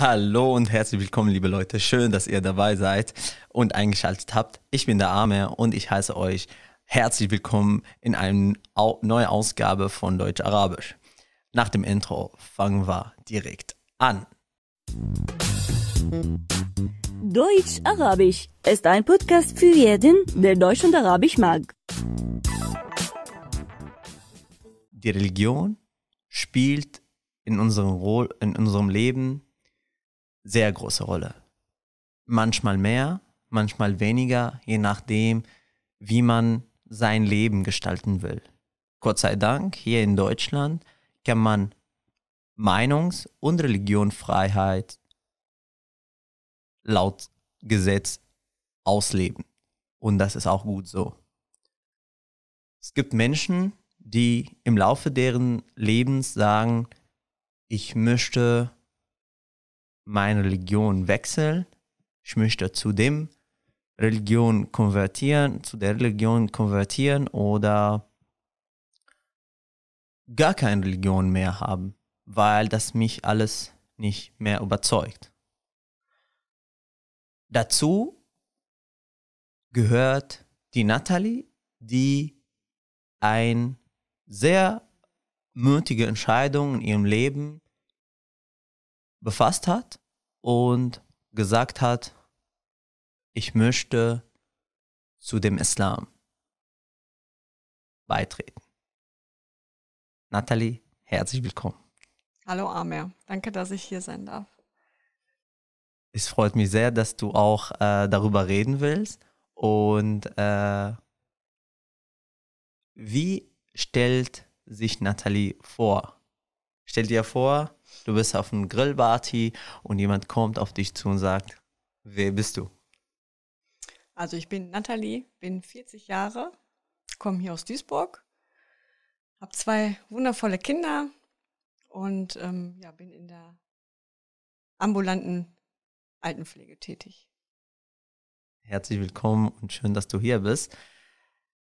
Hallo und herzlich willkommen, liebe Leute. Schön, dass ihr dabei seid und eingeschaltet habt. Ich bin der Arme und ich heiße euch herzlich willkommen in einer neuen Ausgabe von Deutsch-Arabisch. Nach dem Intro fangen wir direkt an. Deutsch-Arabisch ist ein Podcast für jeden, der Deutsch und Arabisch mag. Die Religion spielt in unserem, in unserem Leben sehr große Rolle. Manchmal mehr, manchmal weniger, je nachdem, wie man sein Leben gestalten will. Gott sei Dank, hier in Deutschland kann man Meinungs- und Religionfreiheit laut Gesetz ausleben. Und das ist auch gut so. Es gibt Menschen, die im Laufe deren Lebens sagen, ich möchte meine Religion wechseln, ich möchte zu dem Religion konvertieren, zu der Religion konvertieren oder gar keine Religion mehr haben, weil das mich alles nicht mehr überzeugt. Dazu gehört die Natalie, die eine sehr mutige Entscheidung in ihrem Leben befasst hat und gesagt hat, ich möchte zu dem Islam beitreten. Nathalie, herzlich willkommen. Hallo Amir, danke, dass ich hier sein darf. Es freut mich sehr, dass du auch äh, darüber reden willst. Und äh, wie stellt sich Nathalie vor, Stell dir vor, du bist auf einem Grillparty und jemand kommt auf dich zu und sagt, wer bist du? Also ich bin Nathalie, bin 40 Jahre, komme hier aus Duisburg, habe zwei wundervolle Kinder und ähm, ja, bin in der ambulanten Altenpflege tätig. Herzlich willkommen und schön, dass du hier bist.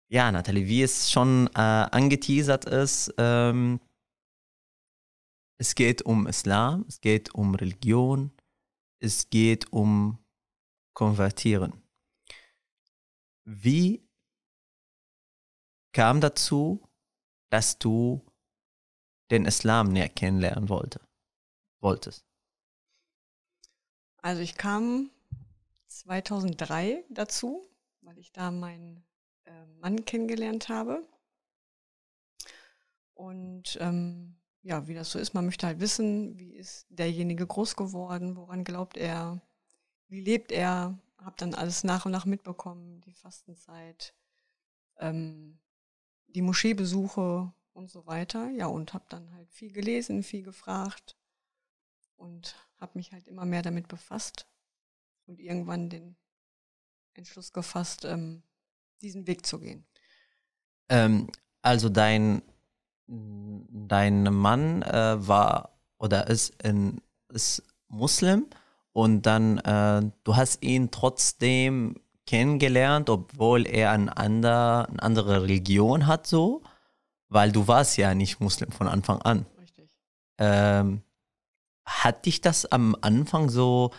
Ja, Nathalie, wie es schon äh, angeteasert ist, ähm, es geht um Islam, es geht um Religion, es geht um Konvertieren. Wie kam dazu, dass du den Islam näher kennenlernen wollte, wolltest? Also ich kam 2003 dazu, weil ich da meinen äh, Mann kennengelernt habe. Und ähm, ja, wie das so ist. Man möchte halt wissen, wie ist derjenige groß geworden, woran glaubt er, wie lebt er. Habe dann alles nach und nach mitbekommen, die Fastenzeit, ähm, die Moscheebesuche und so weiter. Ja, und habe dann halt viel gelesen, viel gefragt und habe mich halt immer mehr damit befasst und irgendwann den Entschluss gefasst, ähm, diesen Weg zu gehen. Ähm, also dein dein Mann äh, war oder ist, in, ist Muslim und dann äh, du hast ihn trotzdem kennengelernt, obwohl er ein ander, eine andere Religion hat, so, weil du warst ja nicht Muslim von Anfang an. Richtig. Ähm, hat dich das am Anfang so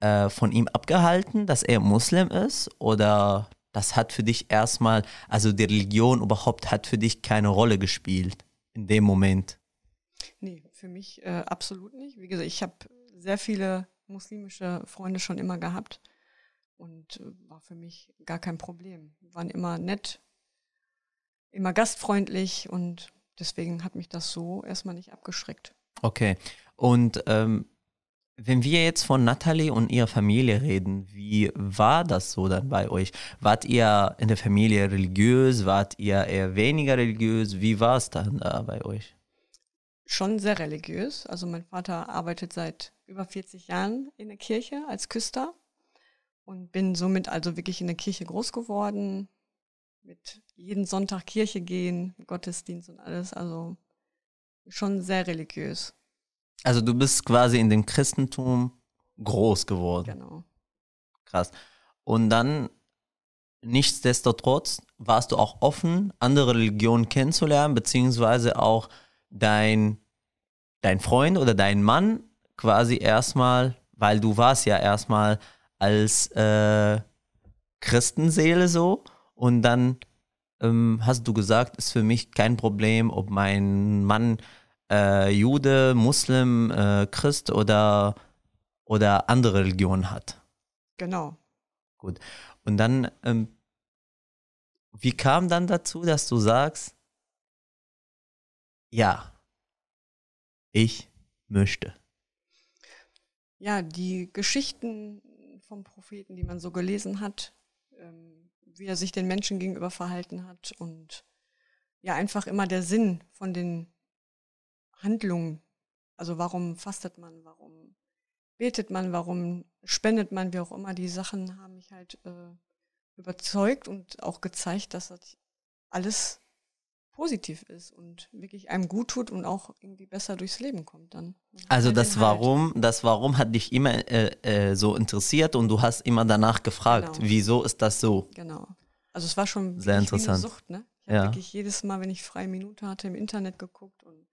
äh, von ihm abgehalten, dass er Muslim ist oder das hat für dich erstmal, also die Religion überhaupt hat für dich keine Rolle gespielt in dem Moment. Nee, für mich äh, absolut nicht. Wie gesagt, ich habe sehr viele muslimische Freunde schon immer gehabt und äh, war für mich gar kein Problem. Waren immer nett, immer gastfreundlich und deswegen hat mich das so erstmal nicht abgeschreckt. Okay. Und ähm, wenn wir jetzt von Natalie und ihrer Familie reden, wie war das so dann bei euch? Wart ihr in der Familie religiös? Wart ihr eher weniger religiös? Wie war es dann da äh, bei euch? Schon sehr religiös. Also mein Vater arbeitet seit über 40 Jahren in der Kirche als Küster und bin somit also wirklich in der Kirche groß geworden. Mit jeden Sonntag Kirche gehen, Gottesdienst und alles. Also schon sehr religiös. Also du bist quasi in dem Christentum groß geworden. Genau. Krass. Und dann, nichtsdestotrotz, warst du auch offen, andere Religionen kennenzulernen, beziehungsweise auch dein, dein Freund oder dein Mann quasi erstmal, weil du warst ja erstmal als äh, Christenseele so und dann ähm, hast du gesagt, ist für mich kein Problem, ob mein Mann äh, Jude, Muslim, äh, Christ oder, oder andere Religionen hat. Genau. Gut. Und dann, ähm, wie kam dann dazu, dass du sagst, ja, ich möchte? Ja, die Geschichten vom Propheten, die man so gelesen hat, ähm, wie er sich den Menschen gegenüber verhalten hat und ja, einfach immer der Sinn von den Handlungen. Also warum fastet man, warum betet man, warum spendet man, wie auch immer. Die Sachen haben mich halt äh, überzeugt und auch gezeigt, dass das alles positiv ist und wirklich einem gut tut und auch irgendwie besser durchs Leben kommt dann. Also das halt. Warum, das Warum hat dich immer äh, äh, so interessiert und du hast immer danach gefragt, genau. wieso ist das so? Genau. Also es war schon sehr interessant. Sucht, ne? Ich ja. habe wirklich jedes Mal, wenn ich freie Minute hatte, im Internet geguckt und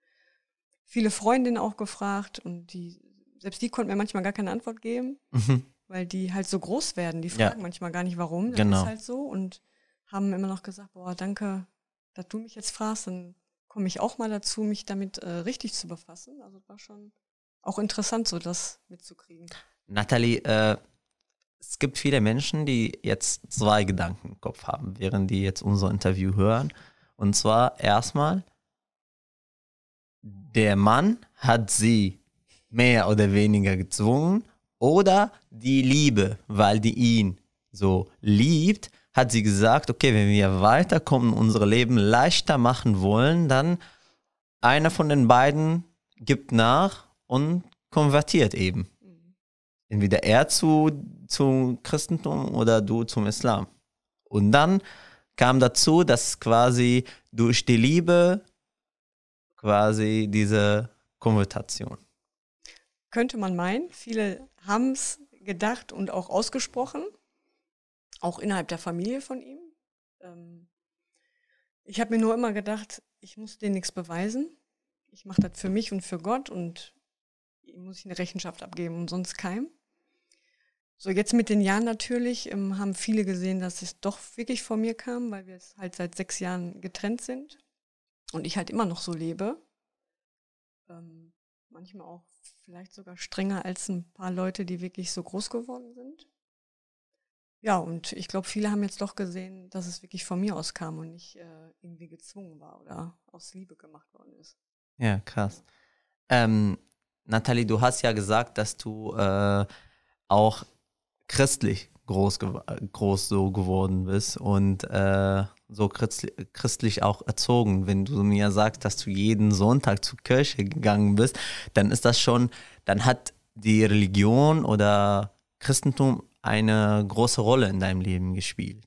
viele Freundinnen auch gefragt und die, selbst die konnten mir manchmal gar keine Antwort geben, mhm. weil die halt so groß werden. Die fragen ja. manchmal gar nicht warum. Das genau. ist halt so und haben immer noch gesagt, boah, danke, dass du mich jetzt fragst, dann komme ich auch mal dazu, mich damit äh, richtig zu befassen. Also war schon auch interessant, so das mitzukriegen. Nathalie, äh, es gibt viele Menschen, die jetzt zwei Gedanken im Kopf haben, während die jetzt unser Interview hören. Und zwar erstmal, der Mann hat sie mehr oder weniger gezwungen oder die Liebe, weil die ihn so liebt, hat sie gesagt, okay, wenn wir weiterkommen, unser Leben leichter machen wollen, dann einer von den beiden gibt nach und konvertiert eben. Mhm. Entweder er zu, zum Christentum oder du zum Islam. Und dann kam dazu, dass quasi durch die Liebe quasi diese Konvertation. Könnte man meinen. Viele haben es gedacht und auch ausgesprochen, auch innerhalb der Familie von ihm. Ähm, ich habe mir nur immer gedacht, ich muss denen nichts beweisen. Ich mache das für mich und für Gott und ihm muss ich eine Rechenschaft abgeben und sonst keinem. So, jetzt mit den Jahren natürlich ähm, haben viele gesehen, dass es doch wirklich vor mir kam, weil wir es halt seit sechs Jahren getrennt sind und ich halt immer noch so lebe. Ähm, manchmal auch vielleicht sogar strenger als ein paar Leute, die wirklich so groß geworden sind. Ja, und ich glaube, viele haben jetzt doch gesehen, dass es wirklich von mir aus kam und nicht äh, irgendwie gezwungen war oder aus Liebe gemacht worden ist. Ja, krass. Ähm, Nathalie, du hast ja gesagt, dass du äh, auch christlich groß, groß so geworden bist und äh, so christlich auch erzogen. Wenn du mir sagst, dass du jeden Sonntag zur Kirche gegangen bist, dann ist das schon, dann hat die Religion oder Christentum eine große Rolle in deinem Leben gespielt.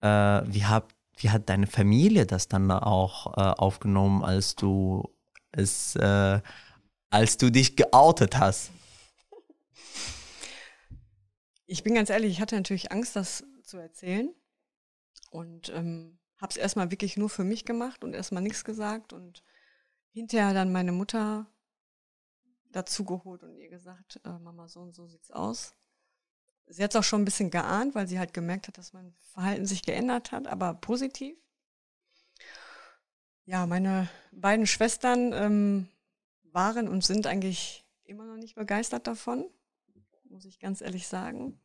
Äh, wie, hab, wie hat deine Familie das dann auch äh, aufgenommen, als du es, äh, als du dich geoutet hast? ich bin ganz ehrlich, ich hatte natürlich Angst, das zu erzählen und ähm, habe es erstmal wirklich nur für mich gemacht und erstmal nichts gesagt und hinterher dann meine Mutter dazu geholt und ihr gesagt, äh, Mama, so und so sieht's aus. Sie hat es auch schon ein bisschen geahnt, weil sie halt gemerkt hat, dass mein Verhalten sich geändert hat, aber positiv. Ja, meine beiden Schwestern ähm, waren und sind eigentlich immer noch nicht begeistert davon, muss ich ganz ehrlich sagen.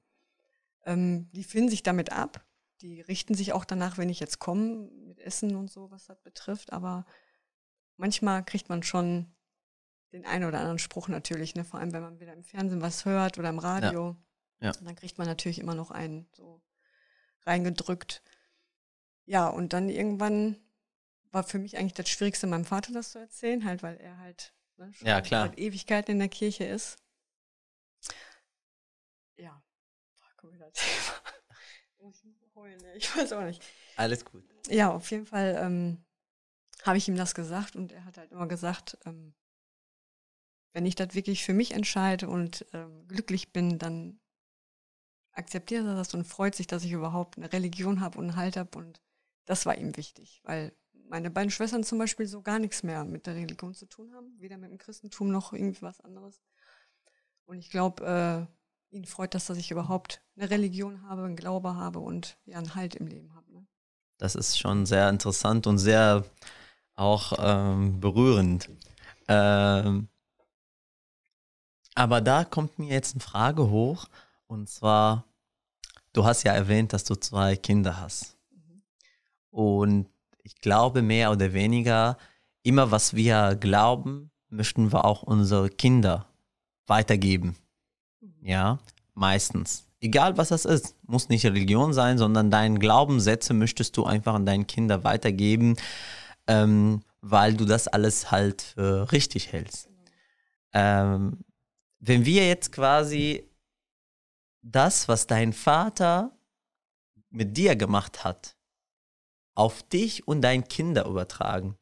Ähm, die finden sich damit ab. Die richten sich auch danach, wenn ich jetzt komme, mit Essen und so, was das betrifft. Aber manchmal kriegt man schon den einen oder anderen Spruch natürlich, ne? vor allem wenn man wieder im Fernsehen was hört oder im Radio. Ja. ja. Dann kriegt man natürlich immer noch einen so reingedrückt. Ja, und dann irgendwann war für mich eigentlich das Schwierigste, meinem Vater das zu erzählen, halt, weil er halt ne, schon ja, klar. Halt Ewigkeiten in der Kirche ist. kommen Ich ich weiß auch nicht. Alles gut. Ja, auf jeden Fall ähm, habe ich ihm das gesagt und er hat halt immer gesagt, ähm, wenn ich das wirklich für mich entscheide und ähm, glücklich bin, dann akzeptiert er das und freut sich, dass ich überhaupt eine Religion habe und einen Halt habe. Und das war ihm wichtig, weil meine beiden Schwestern zum Beispiel so gar nichts mehr mit der Religion zu tun haben, weder mit dem Christentum noch irgendwas anderes. Und ich glaube, äh, ihn freut das, dass ich überhaupt eine Religion habe, einen Glaube habe und ja, einen Halt im Leben habe. Ne? Das ist schon sehr interessant und sehr auch ähm, berührend. Ähm, aber da kommt mir jetzt eine Frage hoch und zwar, du hast ja erwähnt, dass du zwei Kinder hast. Mhm. Und ich glaube mehr oder weniger, immer was wir glauben, möchten wir auch unsere Kinder weitergeben. Mhm. Ja, meistens. Egal was das ist, muss nicht Religion sein, sondern deine Glaubenssätze möchtest du einfach an deinen Kinder weitergeben, ähm, weil du das alles halt für äh, richtig hältst. Genau. Ähm, wenn wir jetzt quasi das, was dein Vater mit dir gemacht hat, auf dich und deine Kinder übertragen.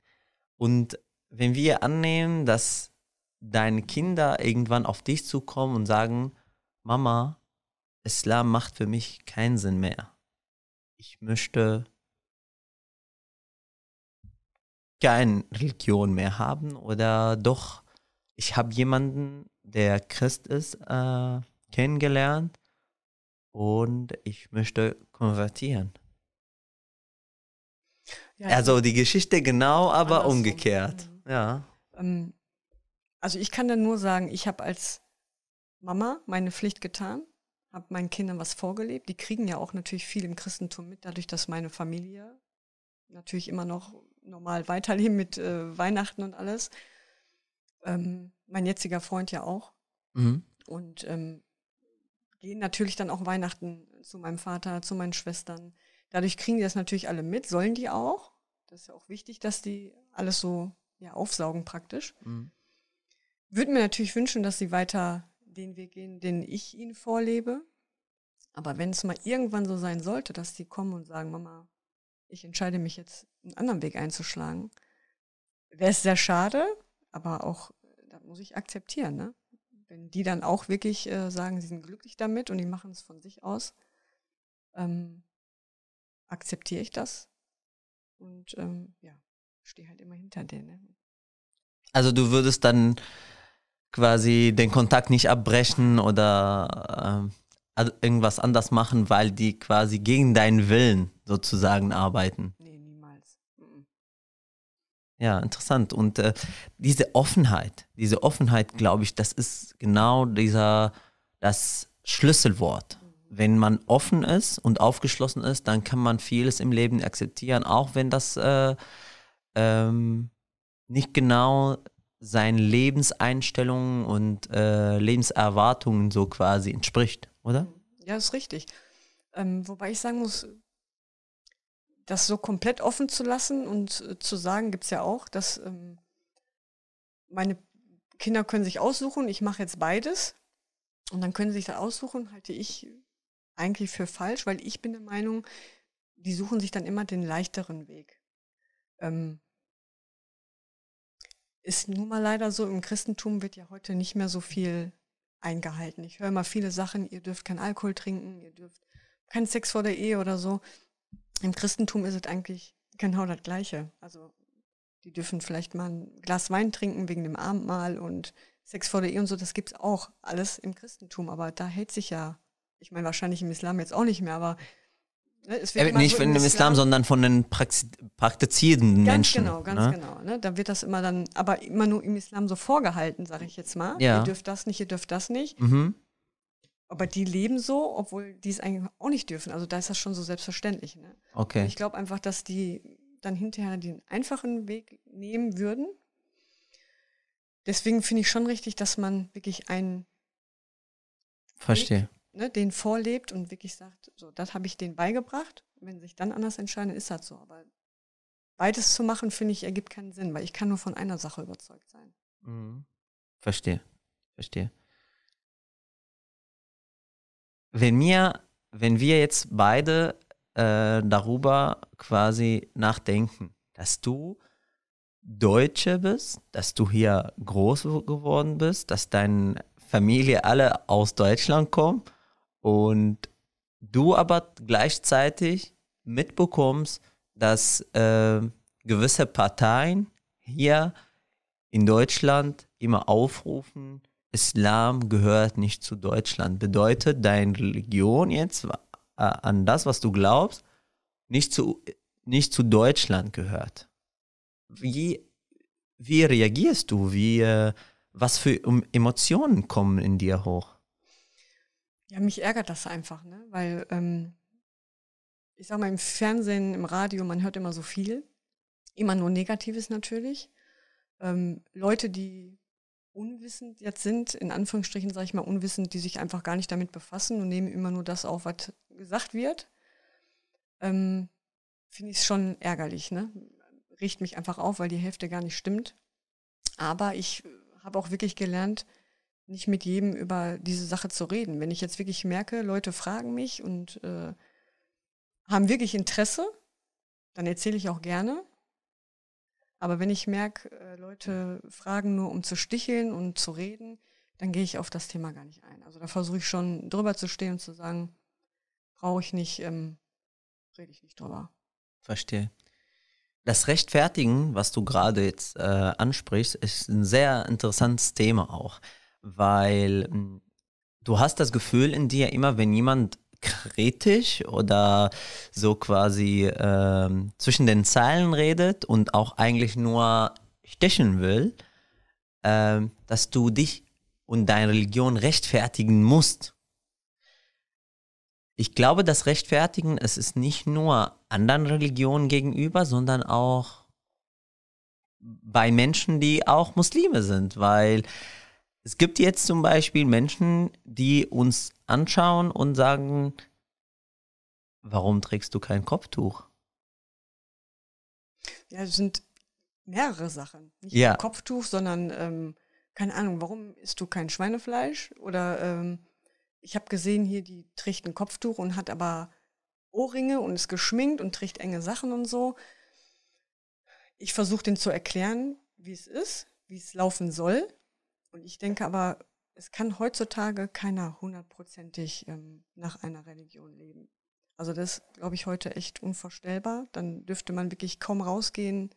Und wenn wir annehmen, dass deine Kinder irgendwann auf dich zukommen und sagen, Mama, Islam macht für mich keinen Sinn mehr. Ich möchte keine Religion mehr haben oder doch, ich habe jemanden, der Christ ist, äh, kennengelernt und ich möchte konvertieren. Ja, also die Geschichte genau, aber umgekehrt. Mhm. Ja. ja. Ähm, also ich kann dann nur sagen, ich habe als Mama meine Pflicht getan, habe meinen Kindern was vorgelebt. Die kriegen ja auch natürlich viel im Christentum mit, dadurch, dass meine Familie natürlich immer noch normal weiterleben mit äh, Weihnachten und alles. Ähm, mein jetziger Freund ja auch. Mhm. Und ähm, gehen natürlich dann auch Weihnachten zu meinem Vater, zu meinen Schwestern. Dadurch kriegen die das natürlich alle mit, sollen die auch. Das ist ja auch wichtig, dass die alles so ja, aufsaugen praktisch. Mhm würde mir natürlich wünschen, dass sie weiter den Weg gehen, den ich ihnen vorlebe. Aber wenn es mal irgendwann so sein sollte, dass sie kommen und sagen, Mama, ich entscheide mich jetzt, einen anderen Weg einzuschlagen, wäre es sehr schade, aber auch, äh, das muss ich akzeptieren. Ne? Wenn die dann auch wirklich äh, sagen, sie sind glücklich damit und die machen es von sich aus, ähm, akzeptiere ich das und ähm, ja, stehe halt immer hinter denen. Ne? Also du würdest dann quasi den Kontakt nicht abbrechen oder äh, irgendwas anders machen, weil die quasi gegen deinen Willen sozusagen arbeiten. Nee, niemals. Mhm. Ja, interessant. Und äh, diese Offenheit, diese Offenheit, glaube ich, das ist genau dieser, das Schlüsselwort. Mhm. Wenn man offen ist und aufgeschlossen ist, dann kann man vieles im Leben akzeptieren, auch wenn das äh, ähm, nicht genau seinen Lebenseinstellungen und äh, Lebenserwartungen so quasi entspricht, oder? Ja, ist richtig. Ähm, wobei ich sagen muss, das so komplett offen zu lassen und äh, zu sagen, gibt es ja auch, dass ähm, meine Kinder können sich aussuchen, ich mache jetzt beides und dann können sie sich da aussuchen, halte ich eigentlich für falsch, weil ich bin der Meinung, die suchen sich dann immer den leichteren Weg. Ähm, ist nun mal leider so, im Christentum wird ja heute nicht mehr so viel eingehalten. Ich höre immer viele Sachen, ihr dürft keinen Alkohol trinken, ihr dürft keinen Sex vor der Ehe oder so. Im Christentum ist es eigentlich genau das Gleiche. Also die dürfen vielleicht mal ein Glas Wein trinken wegen dem Abendmahl und Sex vor der Ehe und so, das gibt es auch alles im Christentum, aber da hält sich ja, ich meine wahrscheinlich im Islam jetzt auch nicht mehr, aber Ne, äh, nicht von dem Islam, sondern von den Prax praktizierenden ganz Menschen. Genau, ganz ne? genau. Ne? Da wird das immer dann, aber immer nur im Islam so vorgehalten, sage ich jetzt mal. Ja. Ihr dürft das nicht, ihr dürft das nicht. Mhm. Aber die leben so, obwohl die es eigentlich auch nicht dürfen. Also da ist das schon so selbstverständlich. Ne? Okay. ich glaube einfach, dass die dann hinterher den einfachen Weg nehmen würden. Deswegen finde ich schon richtig, dass man wirklich einen Verstehe ne, den vorlebt und wirklich sagt, so, das habe ich denen beigebracht. Wenn sie sich dann anders entscheiden, ist das so. Aber beides zu machen, finde ich, ergibt keinen Sinn, weil ich kann nur von einer Sache überzeugt sein. Mhm. Verstehe, verstehe. Wenn mir, wenn wir jetzt beide äh, darüber quasi nachdenken, dass du Deutsche bist, dass du hier groß geworden bist, dass deine Familie alle aus Deutschland kommt und du aber gleichzeitig mitbekommst, dass äh, gewisse Parteien hier in Deutschland immer aufrufen, Islam gehört nicht zu Deutschland. Bedeutet deine Religion jetzt äh, an das, was du glaubst, nicht zu, nicht zu Deutschland gehört. Wie, wie reagierst du? Wie, äh, was für Emotionen kommen in dir hoch? ja, mich ärgert das einfach, ne? weil ähm, ich sag mal, im Fernsehen, im Radio, man hört immer so viel, immer nur Negatives natürlich. Ähm, Leute, die unwissend jetzt sind, in Anführungsstrichen sage ich mal unwissend, die sich einfach gar nicht damit befassen und nehmen immer nur das auf, was gesagt wird, ähm, finde ich es schon ärgerlich. Ne? Riecht mich einfach auf, weil die Hälfte gar nicht stimmt. Aber ich habe auch wirklich gelernt, nicht mit jedem über diese Sache zu reden. Wenn ich jetzt wirklich merke, Leute fragen mich und äh, haben wirklich Interesse, dann erzähle ich auch gerne. Aber wenn ich merke, äh, Leute fragen nur, um zu sticheln und zu reden, dann gehe ich auf das Thema gar nicht ein. Also da versuche ich schon drüber zu stehen und zu sagen, brauche ich nicht, ähm, rede ich nicht drüber. Verstehe. Das Rechtfertigen, was du gerade jetzt äh, ansprichst, ist ein sehr interessantes Thema auch weil hm, du hast das Gefühl in dir immer, wenn jemand kritisch oder so quasi äh, zwischen den Zeilen redet und auch eigentlich nur stechen will, äh, dass du dich und deine Religion rechtfertigen musst. Ich glaube, das Rechtfertigen, es ist nicht nur anderen Religionen gegenüber, sondern auch bei Menschen, die auch Muslime sind, weil es gibt jetzt zum Beispiel Menschen, die uns anschauen und sagen, warum trägst du kein Kopftuch? Ja, das sind mehrere Sachen. Nicht ja. Kopftuch, sondern ähm, keine Ahnung, warum isst du kein Schweinefleisch? Oder ähm, ich habe gesehen hier, die trägt ein Kopftuch und hat aber Ohrringe und ist geschminkt und trägt enge Sachen und so. Ich versuche den zu erklären, wie es ist, wie es laufen soll, und ich denke aber, es kann heutzutage keiner hundertprozentig ähm, nach einer Religion leben. Also das glaube ich heute echt unvorstellbar. Dann dürfte man wirklich kaum rausgehen.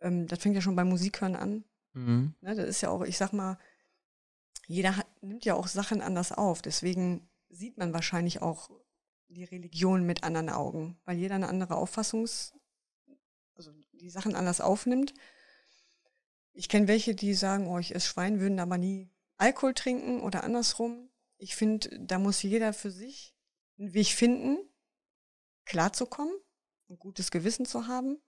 Ähm, das fängt ja schon beim Musikhören an. Mhm. Ne, das ist ja auch, ich sag mal, jeder hat, nimmt ja auch Sachen anders auf. Deswegen sieht man wahrscheinlich auch die Religion mit anderen Augen, weil jeder eine andere Auffassungs, also die Sachen anders aufnimmt. Ich kenne welche, die sagen, oh, ich esse Schwein, würden aber nie Alkohol trinken oder andersrum. Ich finde, da muss jeder für sich einen Weg finden, klarzukommen, ein gutes Gewissen zu haben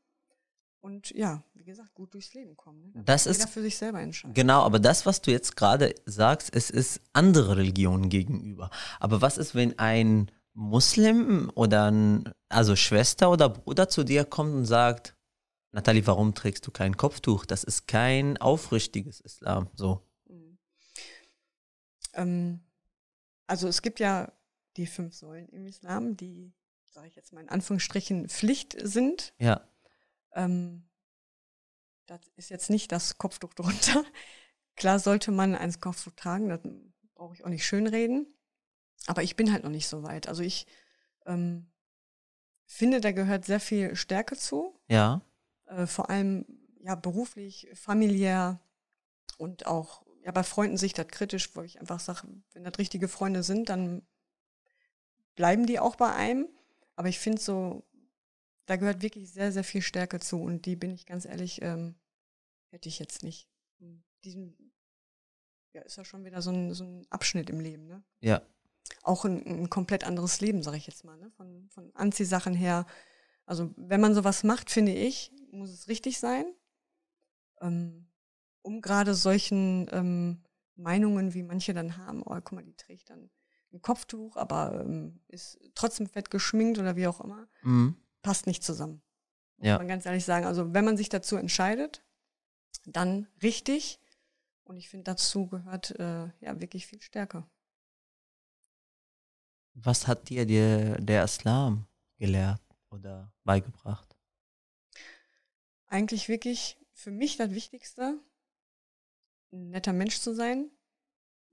und ja, wie gesagt, gut durchs Leben kommen. Ne? Das ist jeder für sich selber entscheiden. Genau, aber das, was du jetzt gerade sagst, es ist andere Religionen gegenüber. Aber was ist, wenn ein Muslim oder ein, also Schwester oder Bruder zu dir kommt und sagt, Nathalie, warum trägst du kein Kopftuch? Das ist kein aufrichtiges Islam. So. Mhm. Ähm, also es gibt ja die fünf Säulen im Islam, die, sage ich jetzt mal in Anführungsstrichen, Pflicht sind. Ja. Ähm, das ist jetzt nicht das Kopftuch drunter. Klar sollte man ein Kopftuch tragen, das brauche ich auch nicht schönreden. Aber ich bin halt noch nicht so weit. Also ich ähm, finde, da gehört sehr viel Stärke zu. Ja. Äh, vor allem ja beruflich, familiär und auch ja, bei Freunden sehe ich das kritisch, wo ich einfach sage, wenn das richtige Freunde sind, dann bleiben die auch bei einem. Aber ich finde so, da gehört wirklich sehr, sehr viel Stärke zu und die bin ich ganz ehrlich, ähm, hätte ich jetzt nicht. Diesen, ja, ist ja schon wieder so ein, so ein Abschnitt im Leben, ne? Ja. Auch ein, ein komplett anderes Leben, sage ich jetzt mal, ne? Von, von Anziehsachen her, also wenn man sowas macht, finde ich, muss es richtig sein, ähm, um gerade solchen ähm, Meinungen, wie manche dann haben, oh, guck mal, die trägt dann ein Kopftuch, aber ähm, ist trotzdem fett geschminkt oder wie auch immer, mhm. passt nicht zusammen. Muss ja. man ganz ehrlich sagen. Also wenn man sich dazu entscheidet, dann richtig. Und ich finde, dazu gehört äh, ja wirklich viel Stärke. Was hat dir der Islam gelehrt? oder beigebracht? Eigentlich wirklich für mich das Wichtigste, ein netter Mensch zu sein,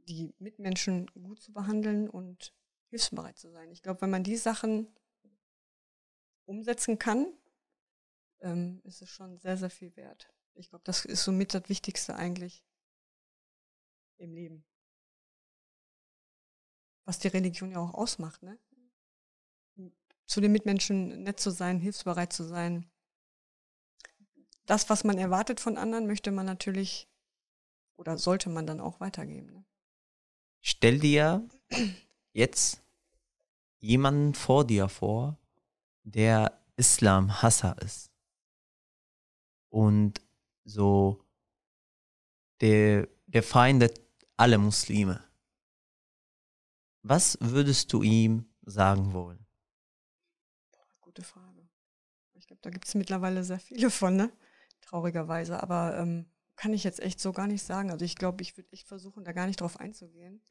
die Mitmenschen gut zu behandeln und hilfsbereit zu sein. Ich glaube, wenn man die Sachen umsetzen kann, ähm, ist es schon sehr, sehr viel wert. Ich glaube, das ist somit das Wichtigste eigentlich im Leben. Was die Religion ja auch ausmacht, ne? zu den Mitmenschen nett zu sein, hilfsbereit zu sein. Das, was man erwartet von anderen, möchte man natürlich oder sollte man dann auch weitergeben. Ne? Stell dir jetzt jemanden vor dir vor, der islam Islamhasser ist und so der, der feindet alle Muslime. Was würdest du ihm sagen wollen? gute Frage. Ich glaube, da gibt es mittlerweile sehr viele von, ne? Traurigerweise. Aber ähm, kann ich jetzt echt so gar nicht sagen. Also ich glaube, ich würde echt versuchen, da gar nicht drauf einzugehen.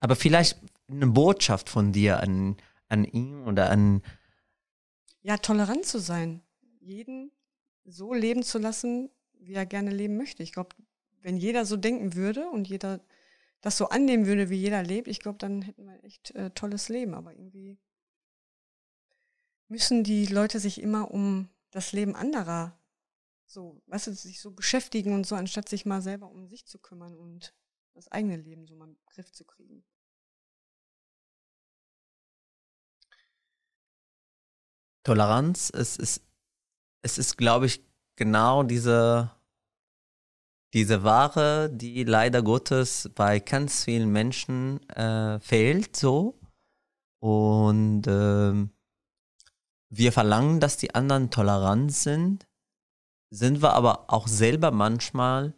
Aber vielleicht eine Botschaft von dir an, an ihn oder an. Ja, tolerant zu sein. Jeden so leben zu lassen, wie er gerne leben möchte. Ich glaube, wenn jeder so denken würde und jeder das so annehmen würde, wie jeder lebt, ich glaube, dann hätten wir echt äh, tolles Leben. Aber irgendwie müssen die Leute sich immer um das Leben anderer so, weißt du, sich so beschäftigen und so, anstatt sich mal selber um sich zu kümmern und das eigene Leben so mal im Griff zu kriegen. Toleranz, es ist, es ist, glaube ich, genau diese, diese Ware, die leider Gottes bei ganz vielen Menschen äh, fehlt, so. Und ähm, wir verlangen, dass die anderen tolerant sind, sind wir aber auch selber manchmal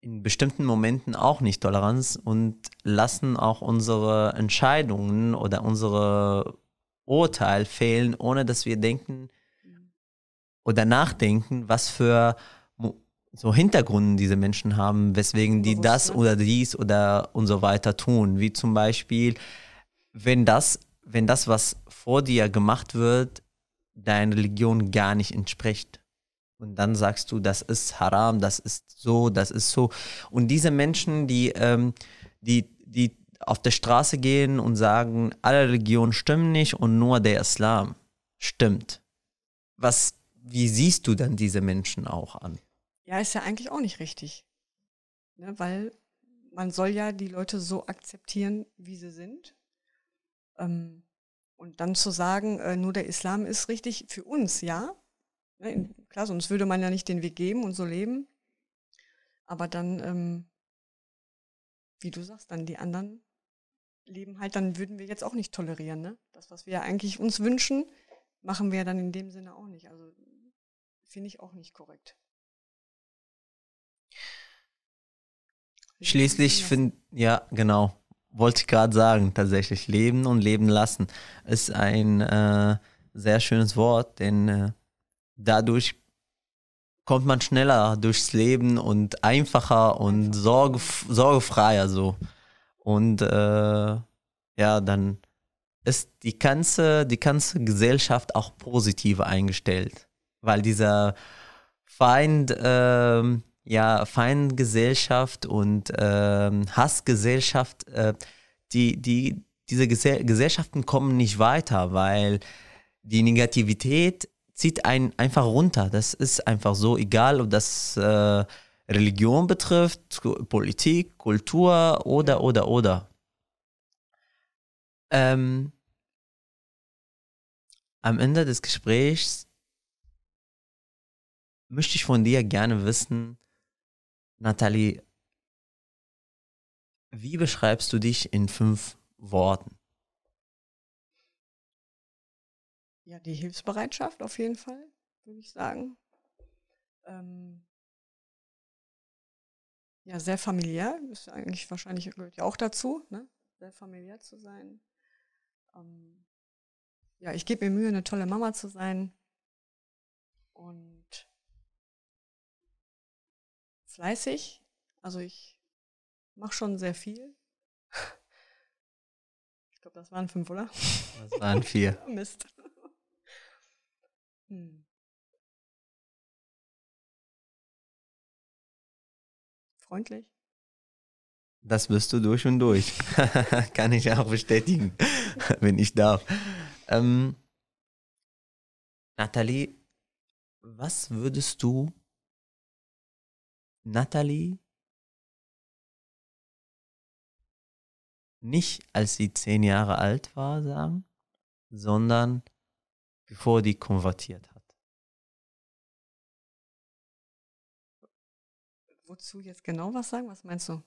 in bestimmten Momenten auch nicht tolerant und lassen auch unsere Entscheidungen oder unsere Urteil fehlen, ohne dass wir denken oder nachdenken, was für so Hintergründe diese Menschen haben, weswegen die das oder dies oder und so weiter tun. Wie zum Beispiel, wenn das, wenn das, was vor dir gemacht wird, deine Religion gar nicht entspricht. Und dann sagst du, das ist haram, das ist so, das ist so. Und diese Menschen, die, ähm, die, die auf der Straße gehen und sagen, alle Religionen stimmen nicht und nur der Islam stimmt. Was, wie siehst du dann diese Menschen auch an? Ja, ist ja eigentlich auch nicht richtig. Ne, weil man soll ja die Leute so akzeptieren, wie sie sind. Ähm, und dann zu sagen, äh, nur der Islam ist richtig, für uns ja. Ne, klar, sonst würde man ja nicht den Weg geben und so leben. Aber dann, ähm, wie du sagst, dann die anderen leben halt, dann würden wir jetzt auch nicht tolerieren. Ne? Das, was wir eigentlich uns wünschen, machen wir dann in dem Sinne auch nicht. Also finde ich auch nicht korrekt. Schließlich finde, ja, genau wollte ich gerade sagen, tatsächlich. Leben und leben lassen ist ein äh, sehr schönes Wort, denn äh, dadurch kommt man schneller durchs Leben und einfacher und sorge, sorgefreier so. Und äh, ja, dann ist die ganze, die ganze Gesellschaft auch positiv eingestellt, weil dieser Feind, äh, ja, Feindgesellschaft und ähm, Hassgesellschaft, äh, die, die, diese Gesell Gesellschaften kommen nicht weiter, weil die Negativität zieht einen einfach runter. Das ist einfach so, egal ob das äh, Religion betrifft, Politik, Kultur oder, oder, oder. Ähm, am Ende des Gesprächs möchte ich von dir gerne wissen, Nathalie, wie beschreibst du dich in fünf Worten? Ja, die Hilfsbereitschaft auf jeden Fall, würde ich sagen. Ähm ja, sehr familiär, ist eigentlich wahrscheinlich gehört ja auch dazu, ne? sehr familiär zu sein. Ähm ja, ich gebe mir Mühe, eine tolle Mama zu sein. Und fleißig. Also ich mache schon sehr viel. Ich glaube, das waren fünf, oder? Das waren vier. Mist. Hm. Freundlich. Das wirst du durch und durch. Kann ich auch bestätigen, wenn ich darf. Ähm, Nathalie, was würdest du Natalie nicht als sie zehn Jahre alt war sagen, sondern bevor die konvertiert hat. Wozu jetzt genau was sagen? Was meinst du?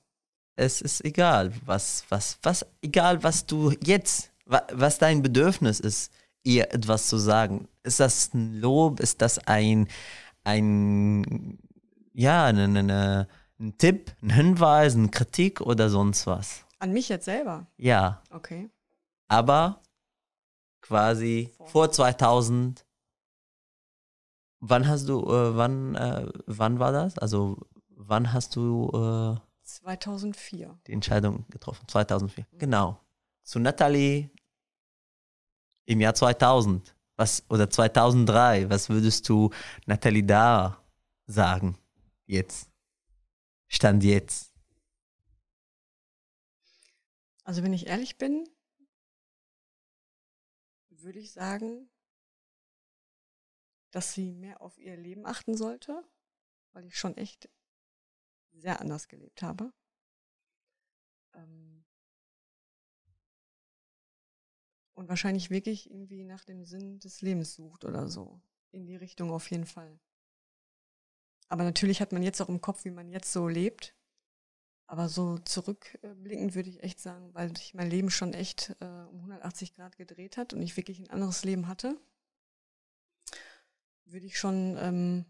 Es ist egal, was, was, was, egal, was du jetzt, was dein Bedürfnis ist, ihr etwas zu sagen. Ist das ein Lob? Ist das ein, ein ja, einen, ne, eine, einen Tipp, einen Hinweis, eine Kritik oder sonst was. An mich jetzt selber? Ja. Okay. Aber quasi vor, vor 2000. Wann hast du, äh, wann, äh, wann war das? Also wann hast du... Äh, 2004. Die Entscheidung getroffen, 2004. Mhm. Genau. Zu Natalie im Jahr 2000 was, oder 2003, was würdest du Natalie da sagen? Jetzt. Stand jetzt. Also wenn ich ehrlich bin, würde ich sagen, dass sie mehr auf ihr Leben achten sollte, weil ich schon echt sehr anders gelebt habe. Ähm, und wahrscheinlich wirklich irgendwie nach dem Sinn des Lebens sucht oder so. In die Richtung auf jeden Fall. Aber natürlich hat man jetzt auch im Kopf, wie man jetzt so lebt. Aber so zurückblickend würde ich echt sagen, weil sich mein Leben schon echt äh, um 180 Grad gedreht hat und ich wirklich ein anderes Leben hatte, würde ich schon ähm,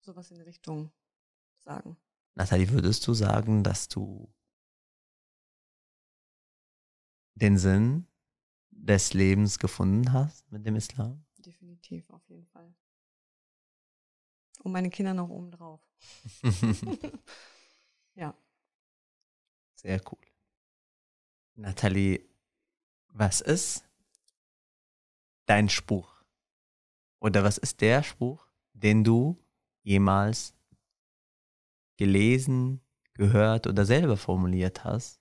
sowas in die Richtung sagen. Nathalie, würdest du sagen, dass du den Sinn des Lebens gefunden hast mit dem Islam? Definitiv, auf jeden Fall und meine Kinder noch oben drauf. ja. Sehr cool. Nathalie, was ist dein Spruch? Oder was ist der Spruch, den du jemals gelesen, gehört oder selber formuliert hast,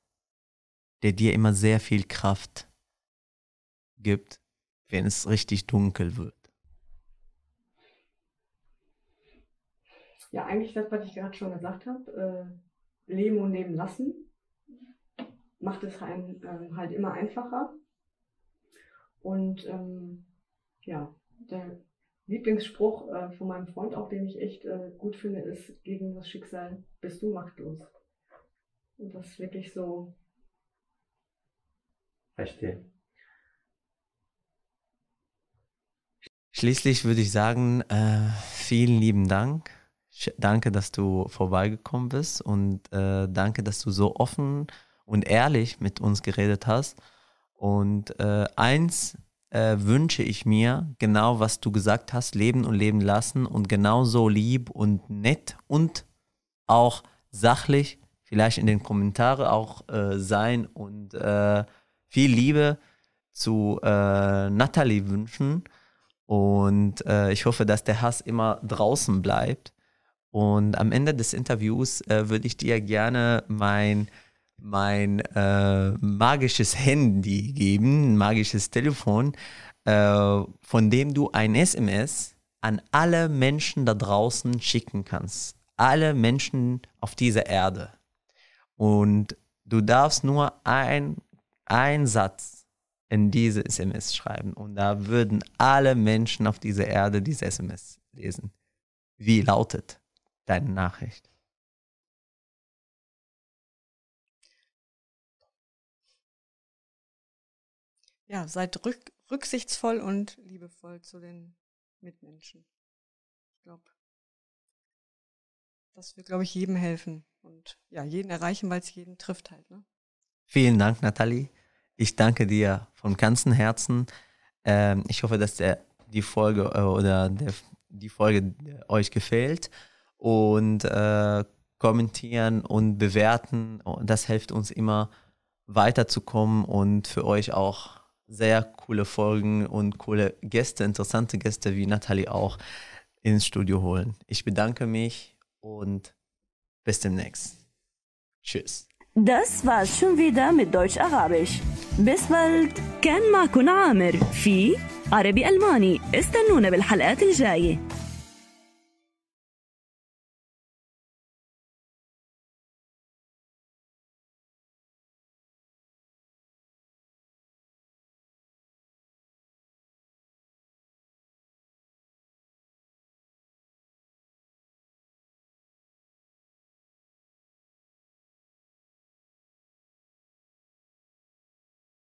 der dir immer sehr viel Kraft gibt, wenn es richtig dunkel wird? Ja, eigentlich das, was ich gerade schon gesagt habe, äh, leben und leben lassen, macht es ein, äh, halt immer einfacher. Und ähm, ja, der Lieblingsspruch äh, von meinem Freund, auch den ich echt äh, gut finde, ist, gegen das Schicksal bist du machtlos. Und das ist wirklich so. Verstehe. Schließlich würde ich sagen, äh, vielen lieben Dank danke, dass du vorbeigekommen bist und äh, danke, dass du so offen und ehrlich mit uns geredet hast. Und äh, eins äh, wünsche ich mir, genau was du gesagt hast, leben und leben lassen und genauso lieb und nett und auch sachlich vielleicht in den Kommentaren auch äh, sein und äh, viel Liebe zu äh, Natalie wünschen. Und äh, ich hoffe, dass der Hass immer draußen bleibt. Und am Ende des Interviews äh, würde ich dir gerne mein, mein äh, magisches Handy geben, ein magisches Telefon, äh, von dem du ein SMS an alle Menschen da draußen schicken kannst. Alle Menschen auf dieser Erde. Und du darfst nur ein, ein Satz in diese SMS schreiben. Und da würden alle Menschen auf dieser Erde diese SMS lesen. Wie lautet? deine Nachricht. Ja, seid rück rücksichtsvoll und liebevoll zu den Mitmenschen. Ich glaube, das wird, glaube ich, jedem helfen und ja, jeden erreichen, weil es jeden trifft halt. Ne? Vielen Dank, Nathalie. Ich danke dir von ganzem Herzen. Ähm, ich hoffe, dass der, die Folge äh, oder der, die Folge äh, euch gefällt und äh, kommentieren und bewerten. Das hilft uns immer weiterzukommen und für euch auch sehr coole Folgen und coole Gäste, interessante Gäste wie Nathalie auch ins Studio holen. Ich bedanke mich und bis demnächst. Tschüss. Das war's schon wieder mit Deutsch-Arabisch. Bis bald. Ken كان معكم عامر في عربي ألماني استنونا بالحلقات الجايه